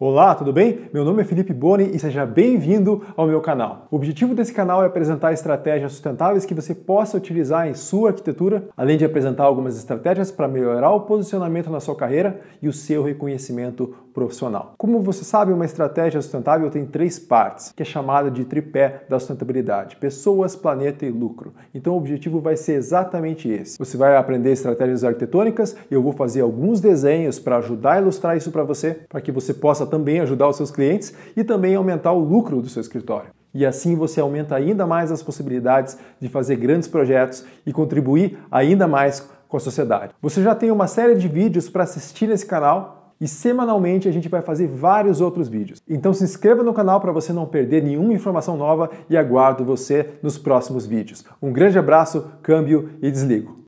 Olá, tudo bem? Meu nome é Felipe Boni e seja bem-vindo ao meu canal. O objetivo desse canal é apresentar estratégias sustentáveis que você possa utilizar em sua arquitetura, além de apresentar algumas estratégias para melhorar o posicionamento na sua carreira e o seu reconhecimento profissional. Como você sabe, uma estratégia sustentável tem três partes, que é chamada de tripé da sustentabilidade: pessoas, planeta e lucro. Então, o objetivo vai ser exatamente esse. Você vai aprender estratégias arquitetônicas e eu vou fazer alguns desenhos para ajudar a ilustrar isso para você, para que você possa também ajudar os seus clientes e também aumentar o lucro do seu escritório. E assim você aumenta ainda mais as possibilidades de fazer grandes projetos e contribuir ainda mais com a sociedade. Você já tem uma série de vídeos para assistir nesse canal e semanalmente a gente vai fazer vários outros vídeos. Então se inscreva no canal para você não perder nenhuma informação nova e aguardo você nos próximos vídeos. Um grande abraço, câmbio e desligo.